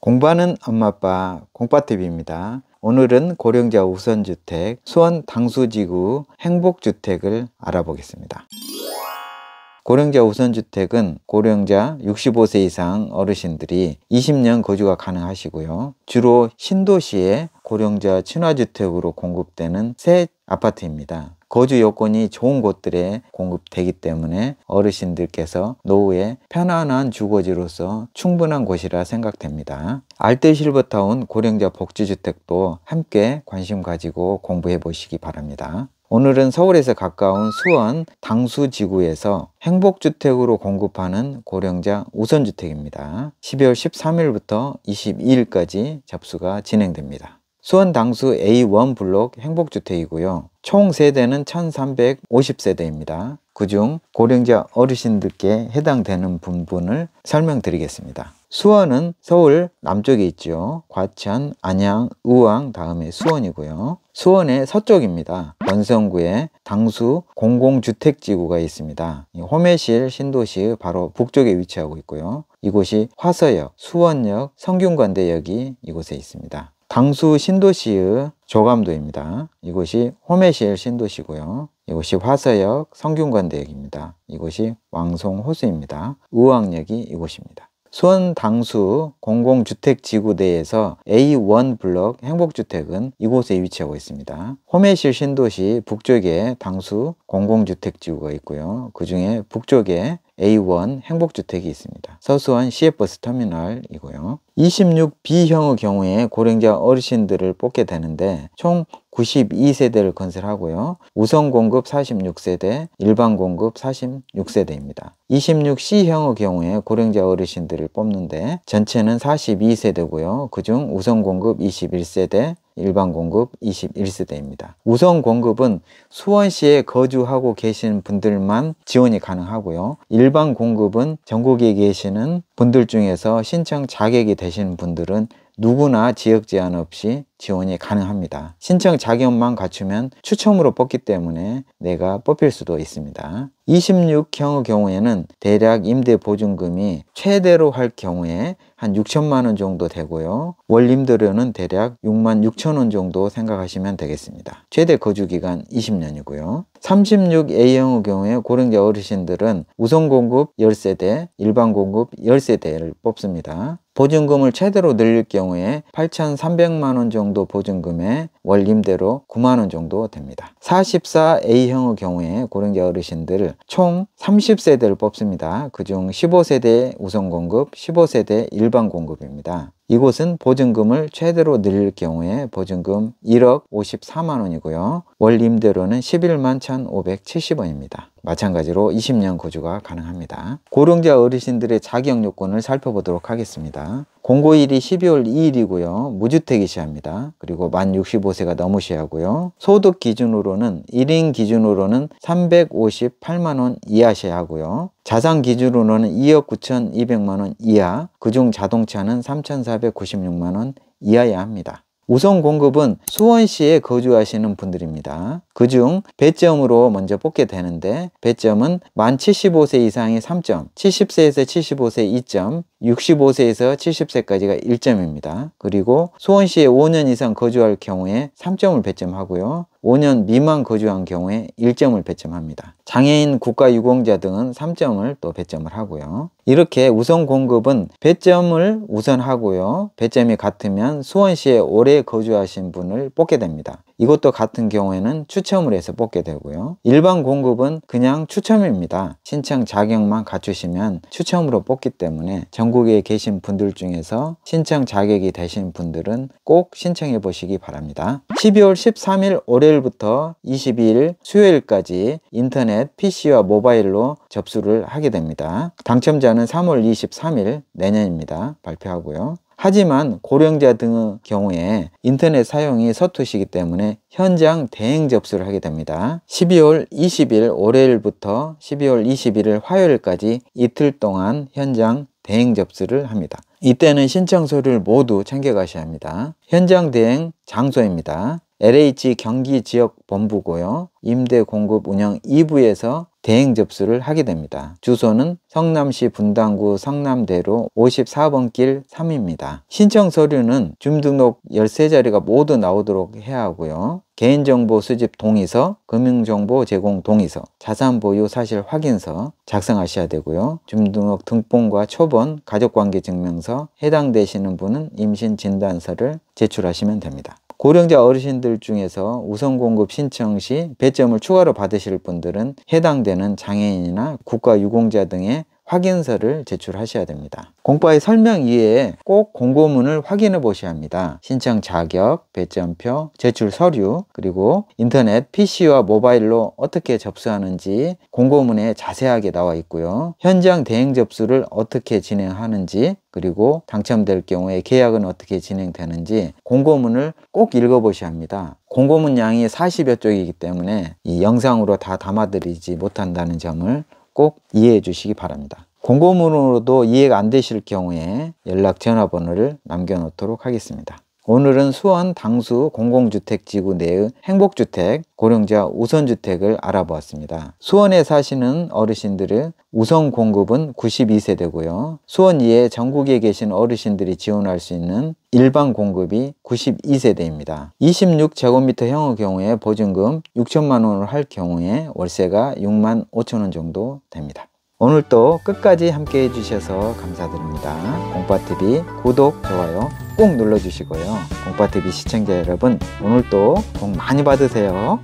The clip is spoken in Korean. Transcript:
공부하는 엄마 아빠 공빠 t v 입니다 오늘은 고령자 우선주택 수원 당수지구 행복주택을 알아보겠습니다. 고령자 우선주택은 고령자 65세 이상 어르신들이 20년 거주가 가능하시고요. 주로 신도시에 고령자 친화주택으로 공급되는 새 아파트입니다. 거주 여건이 좋은 곳들에 공급되기 때문에 어르신들께서 노후에 편안한 주거지로서 충분한 곳이라 생각됩니다. 알뜰실버타운 고령자 복지주택도 함께 관심 가지고 공부해 보시기 바랍니다. 오늘은 서울에서 가까운 수원 당수지구에서 행복주택으로 공급하는 고령자 우선주택입니다. 12월 13일부터 22일까지 접수가 진행됩니다. 수원 당수 A1 블록 행복주택이고요. 총 세대는 1350세대입니다. 그중 고령자 어르신들께 해당되는 부분을 설명드리겠습니다. 수원은 서울 남쪽에 있죠. 과천, 안양, 의왕 다음에 수원이고요. 수원의 서쪽입니다. 원성구에 당수 공공주택지구가 있습니다. 호매실 신도시 바로 북쪽에 위치하고 있고요. 이곳이 화서역, 수원역, 성균관대역이 이곳에 있습니다. 당수 신도시의 조감도입니다. 이곳이 호매실 신도시고요. 이곳이 화서역 성균관대역입니다. 이곳이 왕송호수입니다. 의왕역이 이곳입니다. 수원 당수 공공주택지구 내에서 A1 블럭 행복주택은 이곳에 위치하고 있습니다. 호메실 신도시 북쪽에 당수 공공주택지구가 있고요. 그 중에 북쪽에 A1 행복주택이 있습니다. 서수원 시외버스 터미널이고요. 26B형의 경우에 고령자 어르신들을 뽑게 되는데 총 92세대를 건설하고요. 우선 공급 46세대, 일반 공급 46세대입니다. 26C형의 경우에 고령자 어르신들을 뽑는데 전체는 42세대고요. 그중 우선 공급 21세대, 일반 공급 21세대입니다. 우선 공급은 수원시에 거주하고 계신 분들만 지원이 가능하고요. 일반 공급은 전국에 계시는 분들 중에서 신청 자격이 되신 분들은 누구나 지역 제한 없이 지원이 가능합니다. 신청 자격만 갖추면 추첨으로 뽑기 때문에 내가 뽑힐 수도 있습니다. 26형의 경우에는 대략 임대 보증금이 최대로 할 경우에 한 6천만 원 정도 되고요. 월 임대료는 대략 6만 6천 원 정도 생각하시면 되겠습니다. 최대 거주 기간 20년이고요. 36A형의 경우에 고령자 어르신들은 우선 공급 10세대, 일반 공급 10세대를 뽑습니다. 보증금을 최대로 늘릴 경우에 8,300만원 정도 보증금에 월임대로 9만원 정도 됩니다. 44A형의 경우에 고령자 어르신들 총 30세대를 뽑습니다. 그중 15세대 우선공급, 15세대 일반공급입니다. 이곳은 보증금을 최대로 늘릴 경우에 보증금 1억 54만원이고요. 월임대로는 11만 1,570원입니다. 마찬가지로 20년 거주가 가능합니다. 고령자 어르신들의 자격 요건을 살펴보도록 하겠습니다. 공고일이 12월 2일이고요. 무주택이 시합니다. 그리고 만 65세가 넘으셔야 하고요. 소득 기준으로는 1인 기준으로는 358만원 이하셔야 하고요. 자산 기준으로는 2억 9,200만원 이하, 그중 자동차는 3,496만원 이하야 여 합니다. 우선 공급은 수원시에 거주하시는 분들입니다. 그 중 배점으로 먼저 뽑게 되는데 배점은 만 75세 이상이 3점, 70세에서 75세 2점, 65세에서 70세까지가 1점입니다. 그리고 수원시에 5년 이상 거주할 경우에 3점을 배점하고요. 5년 미만 거주한 경우에 1점을 배점합니다. 장애인 국가유공자 등은 3점을 또 배점을 하고요. 이렇게 우선 공급은 배점을 우선하고요. 배점이 같으면 수원시에 오래 거주하신 분을 뽑게 됩니다. 이것도 같은 경우에는 추첨을 해서 뽑게 되고요. 일반 공급은 그냥 추첨입니다. 신청 자격만 갖추시면 추첨으로 뽑기 때문에 전국에 계신 분들 중에서 신청 자격이 되신 분들은 꼭 신청해 보시기 바랍니다. 12월 13일 월요일부터 22일 수요일까지 인터넷 PC와 모바일로 접수를 하게 됩니다. 당첨자는 3월 23일 내년입니다. 발표하고요. 하지만 고령자 등의 경우에 인터넷 사용이 서투시기 때문에 현장 대행 접수를 하게 됩니다. 12월 20일 월요일부터 12월 21일 화요일까지 이틀 동안 현장 대행 접수를 합니다. 이때는 신청서를 모두 챙겨가셔야 합니다. 현장 대행 장소입니다. LH 경기 지역 본부고요. 임대 공급 운영 2부에서 대행 접수를 하게 됩니다. 주소는 성남시 분당구 성남대로 54번 길 3입니다. 신청 서류는 주민등록 13자리가 모두 나오도록 해야 하고요. 개인정보 수집 동의서, 금융정보 제공 동의서, 자산보유 사실 확인서 작성하셔야 되고요. 주민등록 등본과 초본, 가족관계 증명서, 해당되시는 분은 임신진단서를 제출하시면 됩니다. 고령자 어르신들 중에서 우선 공급 신청 시 배점을 추가로 받으실 분들은 해당되는 장애인이나 국가유공자 등의 확인서를 제출하셔야 됩니다. 공과의 설명 이외에 꼭 공고문을 확인해 보셔야 합니다. 신청 자격, 배점표, 제출 서류, 그리고 인터넷 PC와 모바일로 어떻게 접수하는지 공고문에 자세하게 나와 있고요. 현장 대행 접수를 어떻게 진행하는지 그리고 당첨될 경우에 계약은 어떻게 진행되는지 공고문을 꼭 읽어보셔야 합니다. 공고문 양이 40여 쪽이기 때문에 이 영상으로 다 담아드리지 못한다는 점을 꼭 이해해 주시기 바랍니다. 공고문으로도 이해가 안 되실 경우에 연락 전화번호를 남겨놓도록 하겠습니다. 오늘은 수원 당수 공공주택지구 내의 행복주택, 고령자 우선주택을 알아보았습니다. 수원에 사시는 어르신들의 우선 공급은 92세대고요. 수원 이에 전국에 계신 어르신들이 지원할 수 있는 일반 공급이 92세대입니다. 26제곱미터형의 경우에 보증금 6천만 원을 할 경우에 월세가 6만 5천 원 정도 됩니다. 오늘도 끝까지 함께 해주셔서 감사드립니다. 공파TV 구독, 좋아요 꼭 눌러주시고요. 공파TV 시청자 여러분 오늘도 복 많이 받으세요.